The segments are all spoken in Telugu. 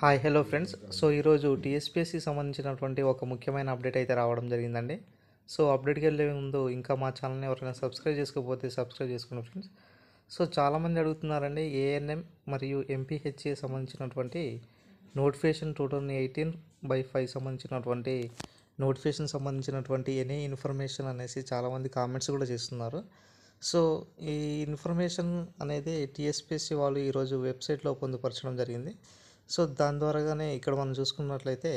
హాయ్ హలో ఫ్రెండ్స్ సో ఈరోజు టీఎస్పీఎస్సి సంబంధించినటువంటి ఒక ముఖ్యమైన అప్డేట్ అయితే రావడం జరిగిందండి సో అప్డేట్కి వెళ్ళే ముందు ఇంకా మా ఛానల్ని ఎవరైనా సబ్స్క్రైబ్ చేసుకోకపోతే సబ్స్క్రైబ్ చేసుకోండి ఫ్రెండ్స్ సో చాలామంది అడుగుతున్నారండి ఏఎన్ఎం మరియు ఎంపీహెచ్ఏ సంబంధించినటువంటి notification two thousand eighteen by five సంబంధించినటువంటి నోటిఫికేషన్ సంబంధించినటువంటి ఎనీ ఇన్ఫర్మేషన్ అనేసి చాలామంది కామెంట్స్ కూడా చేస్తున్నారు సో ఈ ఇన్ఫర్మేషన్ అనేది టీఎస్పీఎస్సి వాళ్ళు ఈరోజు వెబ్సైట్లో పొందుపరచడం జరిగింది సో దాని ద్వారాగానే ఇక్కడ మనం చూసుకున్నట్లయితే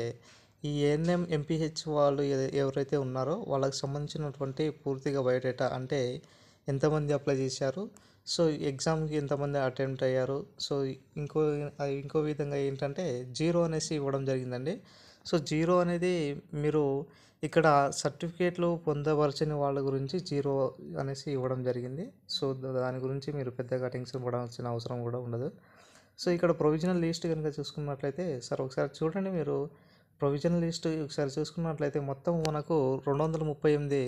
ఈ ఏఎన్ఎం ఎంపీహెచ్ వాళ్ళు ఎవరైతే ఉన్నారో వాళ్ళకి సంబంధించినటువంటి పూర్తిగా బయోడేటా అంటే ఎంతమంది అప్లై చేశారు సో ఎగ్జామ్కి ఎంతమంది అటెంప్ట్ అయ్యారు సో ఇంకో ఇంకో విధంగా ఏంటంటే జీరో అనేసి ఇవ్వడం జరిగిందండి సో జీరో అనేది మీరు ఇక్కడ సర్టిఫికేట్లు పొందవలసిన వాళ్ళ గురించి జీరో అనేసి ఇవ్వడం జరిగింది సో దాని గురించి మీరు పెద్దగా టెన్షన్ పడాల్సిన అవసరం కూడా ఉండదు సో ఇక్కడ ప్రొవిజనల్ లిస్ట్ కనుక చూసుకున్నట్లయితే సార్ ఒకసారి చూడండి మీరు ప్రొవిజనల్ లిస్ట్ ఒకసారి చూసుకున్నట్లయితే మొత్తం మనకు రెండు వందల ముప్పై ఎనిమిది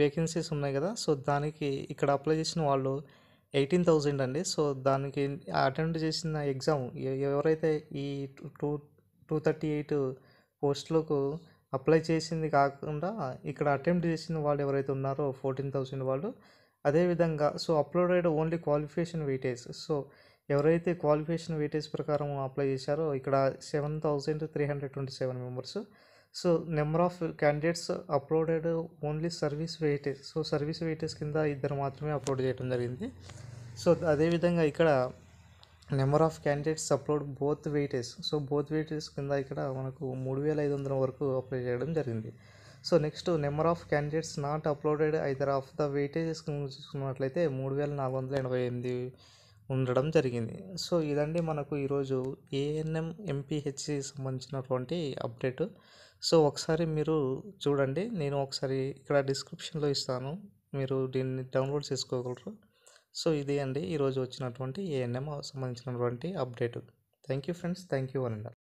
వేకెన్సీస్ ఉన్నాయి కదా సో దానికి ఇక్కడ అప్లై చేసిన వాళ్ళు ఎయిటీన్ థౌజండ్ అండి సో దానికి అటెంప్ట్ చేసిన ఎగ్జామ్ ఎవరైతే ఈ టూ టూ థర్టీ ఎయిట్ పోస్ట్లకు అప్లై చేసింది కాకుండా ఇక్కడ అటెంప్ట్ చేసిన వాళ్ళు ఎవరైతే ఉన్నారో ఫోర్టీన్ థౌసండ్ వాళ్ళు అదేవిధంగా so uploaded only qualification weightage so ఎవరైతే క్వాలిఫికేషన్ వెయిటేజ్ ప్రకారం అప్లై చేశారో ఇక్కడ seven thousand three hundred twenty seven members so number of candidates uploaded only service weightage so service weightage కింద ఇద్దరు మాత్రమే అప్లోడ్ చేయడం జరిగింది సో అదేవిధంగా ఇక్కడ number of candidates upload both weightage so both weightage కింద ఇక్కడ మనకు మూడు వేల ఐదు వందల వరకు అప్లై చేయడం జరిగింది so next number of candidates not uploaded either of the weightages చూసుకున్నట్లయితే మూడు వేల నాలుగు వందల ఎనభై ఎనిమిది ఉండడం జరిగింది సో ఇదండి మనకు ఈరోజు ఏఎన్ఎం ఎంపీహెచ్సి సంబంధించినటువంటి అప్డేటు సో ఒకసారి మీరు చూడండి నేను ఒకసారి ఇక్కడ డిస్క్రిప్షన్లో ఇస్తాను మీరు దీన్ని డౌన్లోడ్ చేసుకోగలరు సో ఇది అండి ఈరోజు వచ్చినటువంటి ఏఎన్ఎం సంబంధించినటువంటి update thank you friends thank you అండి